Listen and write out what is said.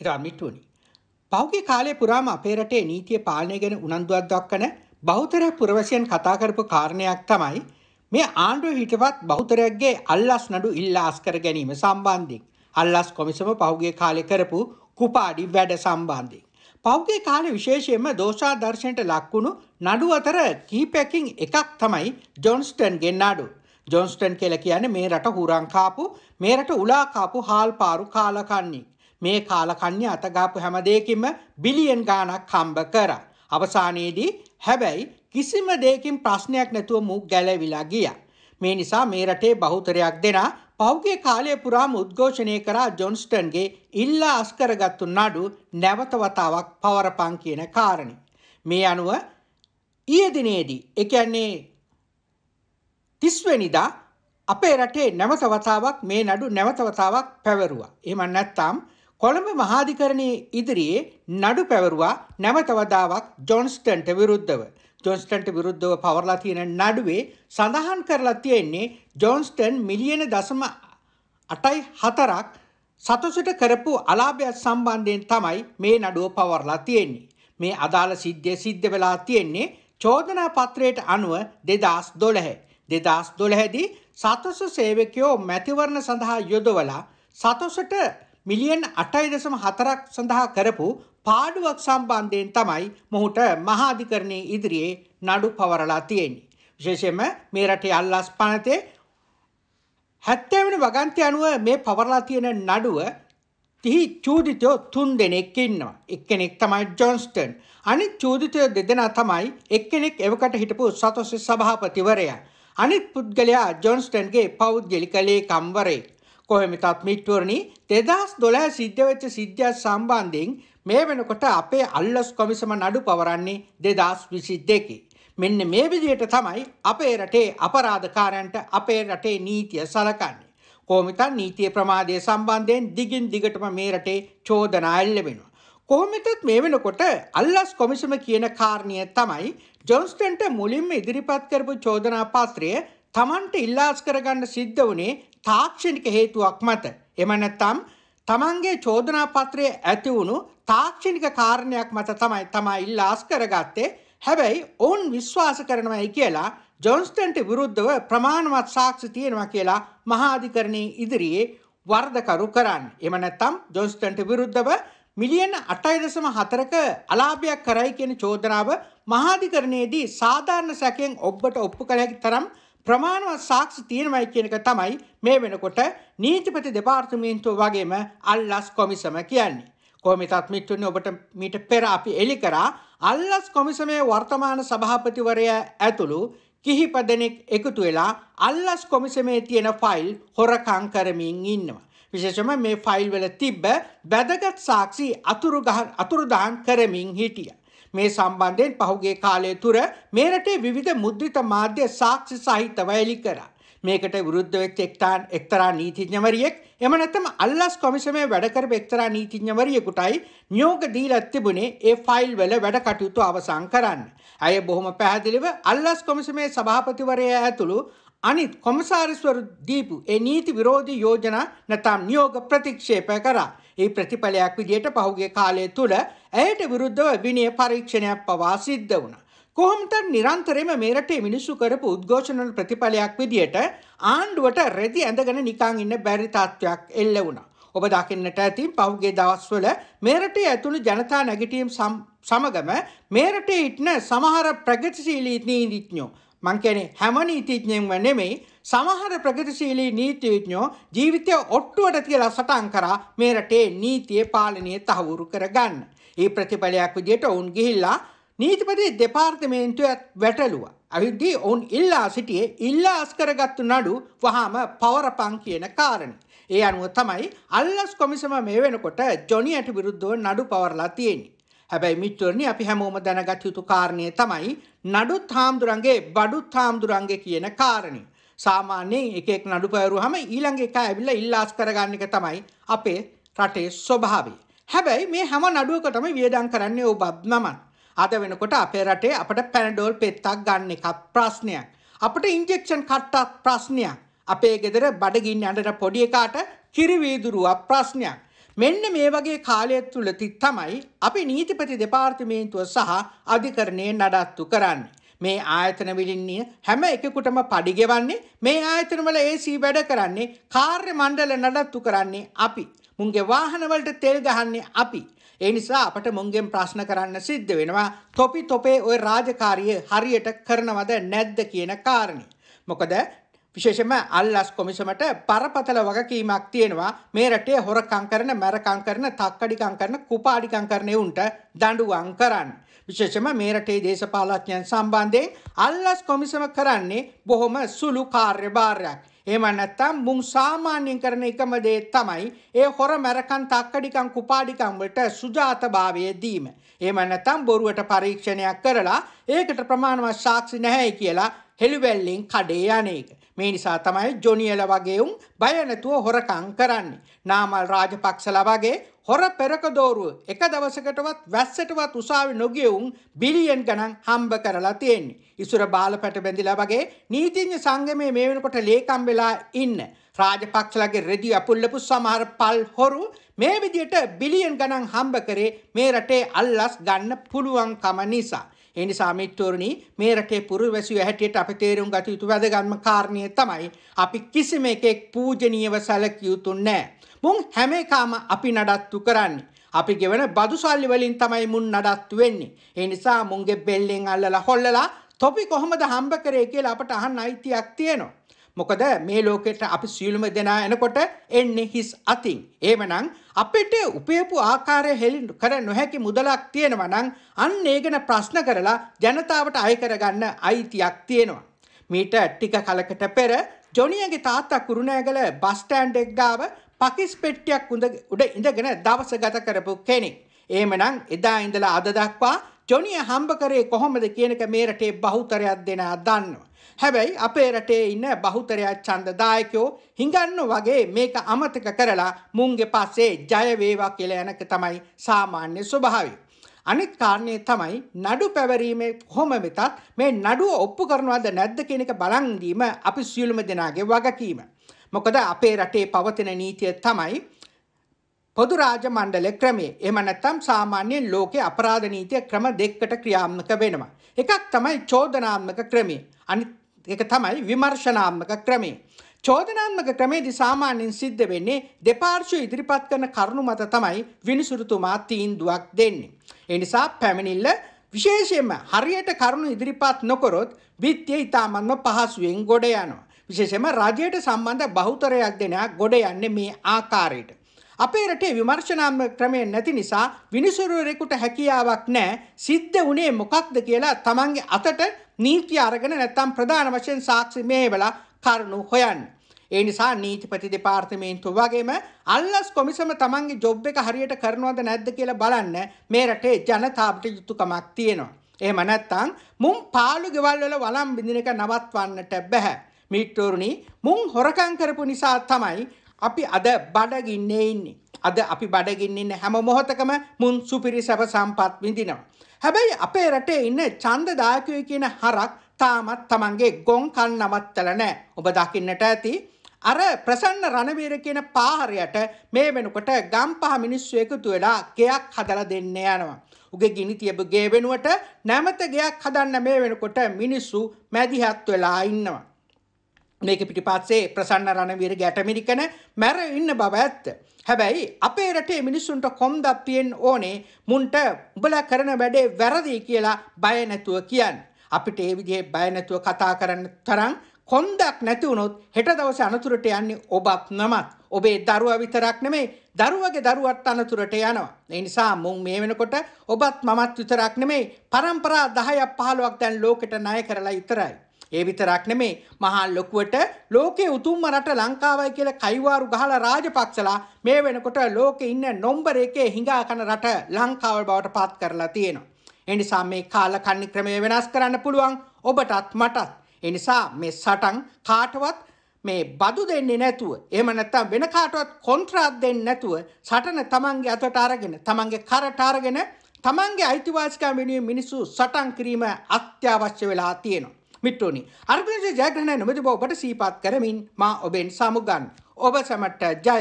හිතාමිට්ටුවනි. පෞගේ කාලය පුරාම අපේ රටේ නීතිය පාලනය ගැන උනන්දුවක් දක්වන බෞතර පුරවැසියන් කතා කරපු කාරණයක් තමයි මේ ආණ්ඩුව හිටපත් බෞතරයක්ගේ අල්ලස් නඩු ඉල්ලාස් කර ගැනීම සම්බන්ධයෙන් අල්ලස් කොමිසම පෞගේ කාලය කරපු කුපාඩි වැඩ සම්බන්ධයෙන්. පෞගේ කාලේ විශේෂයෙන්ම දෝෂාදර්ශනයට ලක්වුණු නඩු අතර කීපැකින් එකක් තමයි ජොන්ස්ටන්ගේ නඩු. ජොන්ස්ටන් කියලා කියන්නේ මේ රට හුරංකාපු මේ රට උලාකාපු හාල්පාරු කාලකන්නේ. මේ කාලකන්‍ය අතගාපු හැම දෙයකින්ම බිලියන් ගාණක් හම්බ කරා. අවසානයේදී හැබැයි කිසිම දෙයකින් ප්‍රශ්නයක් නැතුව මු ගැලවිලා ගියා. මේ නිසා මේ රටේ බහුතරයක් දෙනා පෞගේ කාලය පුරාම උද්ඝෝෂණය කරා ජොන්ස්ටන්ගේ ඉල්ලා අස්කරගත්තු නඩු නැවතවතාවක් පවරපං කියන කාරණි. මේ අනුව ඊයදිනේදී එකන්නේ තිස්වනිදා අපේ රටේ නැවතවතාවක් මේ නඩු නැවතවතාවක් පැවරුවා. එම නැත්තම් කොළඹ මහාධිකරණයේ ඉදිරියේ නඩු පැවරුවා නැවතවදාවක් ජොන්ස්ටන්ට විරුද්ධව. ජොන්ස්ටන්ට විරුද්ධව පවරලා තියෙන නඩුවේ සඳහන් කරලා තියෙන්නේ ජොන්ස්ටන් මිලියන දසම අටයි හතරක් සතුසට කරපු අලාභයක් සම්බන්ධයෙන් තමයි මේ නඩුව පවරලා තියෙන්නේ. මේ අදාළ සිද්ධිය සිද්ධ වෙලා තියෙන්නේ චෝදනා පත්‍රයට අනුව දෙදස් දොළහැ. දෙදස් දොළහැදී සතස සේවකයෝ මැතිවරණ සඳහා යොදවලා සතුසට මිලියන් 8.4ක් සඳහා කරපු පාඩුවක් සම්බන්ධයෙන් තමයි මොහුට මහාධිකරණයේ ඉදිරියේ නඩු පවරලා තියෙන්නේ. විශේෂයෙන්ම මේ රටේ අල්ලාස් පනතේ 70 වෙනි වගන්ති අනුව මේ පවරලා තියෙන නඩුව තිහි චූදිතයෝ තුන් දෙනෙක් ඉන්නවා. එක්කෙනෙක් තමයි ජොන්ස්ටන්. අනිත් චූදිතයෝ දෙදෙනා තමයි එක්කෙනෙක් එවකට හිටපු සතොස්ස සභාපතිවරයා. අනිත් පුද්ගලයා ජොන්ස්ටන්ගේ පෞද්ගලික ලේකම්වරයෙක්. කොහෙමතත් මිත්වරණි දෙදහස් දොළහ සිද්ධ වෙච්ච සිද්ධියක් සම්බන්ධයෙන් මේ වෙනකොට අපේ අල්ලස් කොමිසම නඩු පවරන්නේ දෙදස් විසි දෙකේ. මෙන්න මේ විදියට තමයි අපේ රටේ අපරාධකාරයන්ට අපේ රටේ නීතිය සලකන්නේ. කෝමිතන් නීතිය ප්‍රමාදය සම්බන්ධයෙන් දිගින් දිගටම මේ රටේ චෝදනා එල්ලබෙනවා. කොහොමතත් මේ වෙනකොට අල්ලස් කොමිසම කියන කාරණය තමයි ජොන්ස්ටන්ට මුලින්ම ඉදිරිපත් කරපු චෝදනා පාත්‍රය තමන්ට ඉල්ලාස් කරගන්න සිද්ධ වනේ තාක්ෂණික හේතුවක් මත එම නැත්නම් තමන්ගේ චෝදනා පත්‍රයේ ඇති වුණු තාක්ෂණික කාරණයක් මත තමයි තමා ඉල්ලාස් කරගත්තේ. හැබැයි ඔවුන් විශ්වාස කරනවයි කියලා ජොන්ස්ටන්ට විරුද්ධව ප්‍රමාණවත් සාක්ෂි තියෙනවා කියලා මහාධිකරණයේ ඉදිරියේ වර්ධකරු කරන්න. එම නැත්නම් ජොන්ස්ටන්ට විරුද්ධව මිලියන 8.4ක අලාභයක් කරයි කියන චෝදනාව මහාධිකරණයේදී සාධාරණ සැකයෙන් ඔබට ඔප්පු කළ හැකි තරම් ප්‍රමාණවත් සාක්ෂි තියෙනවයි කියන එක තමයි මේ වෙනකොට නීතිපති දෙපාර්තමේන්තුව වගේම අල්ලස් කොමිසම කියන්නේ. කොමිතත් මිත්තුනි ඔබට මීට පෙර අපි එලි කරා අල්ලස් කොමිසමේ වර්තමාන සභාපතිවරයා ඇතුළු කිහිප දෙනෙක් එකතු වෙලා අල්ලස් කොමිසමේ තියෙන ෆයිල් හොරකම් කරමින් ඉන්නවා. විශේෂම මේ ෆයිල් වල තිබ්බ වැදගත් සාක්ෂි අතුරු ගහ අතුරුදාන් කරමින් හිටියා. මේ සම්බන්ධයෙන් පහුගේ කාලය තුර මේ රටේ විවිධ මුද්‍රිත මාධ්‍ය සාක්ෂි සහිතව එලි කරා. මේකට විරුද්ධ වෙච්ච එක්තාන් එක්තරා නීතිඥවරියෙක් එම නැත්නම් අල්ලස් කොමිසමේ වැඩ කරපු එක්තරා නීතිඥවරියෙකුටයි නියෝග දීලා තිබුණේ ඒ ෆයිල් වල වැඩ කටයුතු අවසන් කරන්න. අය බොහොම පැහැදිලිව අල්ලස් කොමිසමේ සභාපතිවරයා ඇතුළු අනිත් කොමසාරිස්වරු දීපු ඒ නීති විරෝධී යෝජනා නැතම් නියෝග ප්‍රතික්ෂේප කරා. ඒ ප්‍රතිඵලයක් විදියට පහුගිය කාලය තුල ඇයට විරුද්ධව විනය පරීක්ෂණයක් පවා සිද්ධ වුණා. කොහොමද නිරන්තරයෙන්ම මේ රටේ මිනිස්සු කරපු උද්ඝෝෂණ ප්‍රතිඵලයක් විදියට ආණ්ඩුවට රෙදි ඇඳගෙන නිකන් ඉන්න බැරි තත්වයක් එල්ල වුණා. ඔබ දකින්නට ඇති පහුගිය දවස්වල මේරටේ ඇතුළු ජනතා නැගිටීම් සමගම මේරටේ ඉන්න සමහර ප්‍රගතිශීලී නීතිඥයෝ මං කියන්නේ හැම නීතිඥයෙන්ම නෙමෙයි සමහර ප්‍රගතිශීලී නීතිඥයෝ ජීවිතය ඔට්ටුවට තියලා සටන් කරා මේ රටේ නීතිය පාලනය තහවුරු කරගන්න. ඒ ප්‍රතිඵලයක් විදියට ඔවුන් ගිහිල්ලා නීතිපති දෙපාර්තමේන්තුවත් වැටලුවා. අවිද්දී ඔවුන් ඉල්ලා සිටියේ ඉල්ලා අස්කරගත්තු නඩු වහාම පවරපං කියන කාරණේ. ඒ අනුව තමයි අල්ලස් කොමිසම මේ වෙනකොට ජොනියට විරුද්ධව නඩු පවරලා තියෙන්නේ. හැබැයි මිත්වරණි අපි හැමෝම දැනගත් යුතු කාරණය තමයි නඩුත් හාමුදුරන්ගේ බඩුත් හාමුදුරන්ගේ කියන කාරණය. සාමාන්‍යයෙන් එකෙක් නඩු පැවරුවහම ඊළඟ එක ඇවිල්ලා ඉල්ලාස් කරගන්න එක තමයි අපේ රටේ ස්වභාවය. හැබැයි මේ හැම නඩුවකටම වියදම් කරන්නේ ඔබත් නමත්. අද වෙනකොට අපේ රටේ අපට පැනඩෝල් පෙත්තක් ගන්න එකක් ප්‍රශ්නයක්. අපට ඉන්ජෙක්ෂන් කට්ටක් ප්‍රශ්නයක්. අපේ ගෙදර බඩගින්න අඬන පොඩි එකාට කිරිවීදුරුවක් ප්‍රශ්නයක්. මෙන්න මේ වගේ කාලය තුලති තමයි අපි නීතිපති දෙපාර්තමේන්තුව සහ අධිකරණය නඩත්තු කරන්නේ. මේ ආයතන විලින්නේ හැම එකකුටම පඩිගෙවන්නේ මේ ආයතනවල AC වැඩ කරන්නේ කාර්ය මණ්ඩල නඩත්තු කරන්නේ අපි. මුන්ගේ වාහනවලට තෙල් ගහන්නේ අපි. ඒ නිසා අපට මුන්ගෙන් ප්‍රශ්න කරන්න සිද්ධ වෙනවා තොපි තොපේ ওই රාජකාරිය හරියට කරනවද නැද්ද කියන කාරණේ. මොකද විශේෂම අල්ලස් කොමිසමට පරපතල වගකීමක් තියෙනවා මේ රටේ හොරකං කරන මැරකං කරන තක්කඩිකං කරන කුපාඩිකං කරන උන්ට දඬුවම් කරන්න. විශේෂම මේ රටේ දේශපාලඥයන් සම්බන්ධයෙන් අල්ලස් කොමිසම කරන්නේ බොහොම සුළු කාර්යභාරයක්. එහෙම නැත්නම් මුන් සාමාන්‍යයෙන් කරන එකම දේ තමයි ඒ හොර මරකන් තක්කඩිකන් කුපාඩිකන් වලට සුජාතභාවය දීම. එහෙම නැත්නම් බොරුවට පරීක්ෂණයක් කරලා ඒකට ප්‍රමාණවත් සාක්ෂි නැහැයි කියලා හෙළුවැල්ලෙන් කඩේ යන්නේක. මේ නිසා තමයි ජොනියල වගේ උන් බය නැතුව හොරකම් කරන්නේ. නාමල් රාජපක්ෂලා වගේ හොර පෙරකදෝරුව එක දවසකටවත් වැස්සටවත් උසාවි නොගියවුන් බිලියන් ගණන් හම්බ කරලා තියෙන්නේ. ඉසුර බාලපැට බැඳිලා වගේ නීතිඥ සංගමයේ මේ වෙනකොට ලේකම් වෙලා ඉන්න. රාජපක්ෂලගේ රෙදි අපුල්ලපු සමහර පල් හොරු මේ විදියට බිලියන් ගණන් හම්බ කරේ මේ රටේ අල්ලස් ගන්න පුළුවන්කම නිසා. ඒ නිසා මිත්‍රෝරණී මේ රටේ පුරවැසියෝ හැටියට අපි තේරුම් ගත යුතු වැදගත්ම කාරණය තමයි අපි කිසිම එකෙක් පූජනීයව සැලකිය යුතු නැහැ. මුන් හැම එකම අපි නඩත්තු කරන්නේ. අපි ගෙවන බදු සල්ලි වලින් තමයි මුන් නඩත්තු වෙන්නේ. ඒ නිසා මුන්ගේ බෙල්ලෙන් අල්ලලා හොල්ලලා තොපි කොහොමද හම්බ කරේ කියලා අපට අහන්න අයිතියක් තියෙනවා. මොකද මේ ලෝකෙට අපි සියලුම දෙනා එනකොට එන්නේ හිස් අතින්. එහෙමනම් අපිට උපයපු ආකාරය හෙළි කර නොහැකි මුදලක් තියෙනවා නම් අන්න ඒ ගැන ප්‍රශ්න කරලා ජනතාවට අය කරගන්න අයිතියක් තියෙනවා. මීට ටික කලකට පෙර ජොනියගේ තාත්තා කුරුණෑගල බස් ස්ටෑන්ඩ් එක ගාව පකිස් පෙට්ටියක් උඩ ඉඳගෙන දවස ගත කරපු කෙනෙක්. එහෙමනම් එදා ඉඳලා අද දක්වා ජොනිය හම්බ කරේ කොහොමද කියනක මේ රටේ බහුතරයක් දෙනා දන්නවා. හැබැයි අපේ රටේ ඉන්න බහුතරයා ඡන්දදායකයෝ හිඟන්න වගේ මේක අමතක කරලා මුන්ගේ පස්සේ ජය වේවා කියලා යනක තමයි සාමාන්‍ය ස්වභාවය. අනිත් කාරණය තමයි නඩු පැවරීමේ කොහොම වෙතත් මේ නඩුව ඔප්පු කරනවද නැද්ද කියන එක බලන් දීම අපි සියලුම දෙනාගේ වගකීම. මොකද අපේ රටේ පවතින නීතිය තමයි පොදු රාජ මණ්ඩල ක්‍රමය. එහෙම නැත්නම් සාමාන්‍යයෙන් ලෝකේ අපරාධ නීතිය ක්‍රම දෙකකට ක්‍රියාත්මක වෙනවා. එකක් තමයි චෝදනාත්මක ක්‍රමය. අනිත් ඒක තමයි විමර්ශනාත්මක ක්‍රමය. චෝදනාත්මක ක්‍රමේදී සාමාන්‍යයෙන් සිද්ධ වෙන්නේ දෙපාර්ශ්ව ඉදිරිපත් කරන කරුණු මත තමයි විනිසුරුතුමා තීන්දුවක් දෙන්නේ. ඒ නිසා පැමිණිල්ල විශේෂයෙන්ම හරියට කරුණු ඉදිරිපත් නොකරොත් විත්‍ය ඊටමන්ව පහසුවෙන් ගොඩ යනවා. විශේෂයෙන්ම රජයට සම්බන්ධ බහුතරයක් දෙනා ගොඩ යන්නේ මේ ආකාරයට. අපේ රටේ විමර්ශනාත්මක ක්‍රමය නැති නිසා විනිසුරුවරෙකුට හැකියාවක් නැහැ සිද්ධ වුණේ මොකක්ද කියලා තමන්ගේ අතට නීති අරගෙන නැත්තම් ප්‍රධාන වශයෙන් සාක්ෂි මෙහෙවලා කරුණු හොයන්න. ඒ නිසා නීතිපති දෙපාර්තමේන්තුව වගේම අල්ලස් කොමිසම තමන්ගේ ජොබ් එක හරියට කරනවද නැද්ද කියලා බලන්න මේ රටේ ජනතාවට යුතුයකමක් තියෙනවා. එහෙම නැත්නම් මුම් පාළු ගෙවල් වල වළම් බින්දින එක නවත්වන්නට බෑ. මිත්‍රෝරුනි මුන් හොරකම් කරපු නිසා තමයි අපි අද බඩගින්නේ ඉන්නේ. අද අපි බඩගින්නේ හැම මොහොතකම මුන් සුපිරි සැප සම්පත් විඳිනවා. හැබැයි අපේ රටේ ඉන්න ඡන්දදායකයෝ කියන හරක් තාමත් තමන්ගේ ගොන් කන් නවත්තල නැහැ. ඔබ දකින්නට ඇති අර ප්‍රසන්න රණවීර කියන පාහරයට මේ වෙනකොට ගම්පහ මිනිස්සු එකතු වෙලා ගෙයක් හදලා දෙන්න යනවා. උගේ ගිනි තියපු ගේ වෙනුවට නැමත ගෙයක් හදන්න මේ වෙනකොට මිනිස්සු මැදිහත් වෙලා ඉන්නවා. මේක පිටිපස්සේ ප්‍රසන්න රණවීර ගැටමිරිකන මැර ඉන්න බව ඇත්ත. හැබැයි අපේ රටේ මිනිස්සුන්ට කොම්දක් තියෙන්න ඕනේ මුන්ට උඹලා කරන වැඩේ වැරදි කියලා බය නැතුව කියන්න. අපිට ඒ විදිහේ බය නැතුව කතා කරන්න තරම් කොන්දක් නැති වුණොත් හෙට දවසේ අනතුරට යන්නේ ඔබත් නමත්. ඔබේ දරුවා විතරක් නෙමෙයි දරුවගේ දරුවත් අනතුරට යනවා. ඒ නිසා මුන් මේ වෙනකොට ඔබත් මමත් විතරක් නෙමෙයි පරම්පරා 10ක් 15ක් දැන් ලෝකෙට ණය කරලා ඉතරයි. ඒ විතරක් නෙමේ මහා ලොකුවට ලෝකේ උතුම්ම රට ලංකාවයි කියලා කයිවාරු ගහලා රාජපක්ෂලා මේ වෙනකොට ලෝකේ ඉන්න නොම්බර එකේ හිඟා කන රට ලංකාව බවට පත් කරලා තියෙනවා. ඒ නිසා මේ කාලකන්ණි ක්‍රමය වෙනස් කරන්න පුළුවන් ඔබටත් මටත්. ඒ නිසා මේ සටන් කාටවත් මේ බදු දෙන්නේ නැතුව එහෙම නැත්නම් වෙන කාටවත් කොන්ත්‍රාත් දෙන්නේ නැතුව සටන තමන්ගේ අතට අරගෙන තමන්ගේ කරට අරගෙන තමන්ගේ අයිතිවාසිකම් වෙනුවෙන් මිනිස්සු සටන් කිරීම අත්‍යවශ්‍ය වෙලා තියෙනවා. මිට්ටෝනි අර්ගනශ ජයග්‍රහණය නොමති බෝබට සීපත් කරමින් මා ඔබෙන් සමුගන් ඔබ සැමට්ට ජය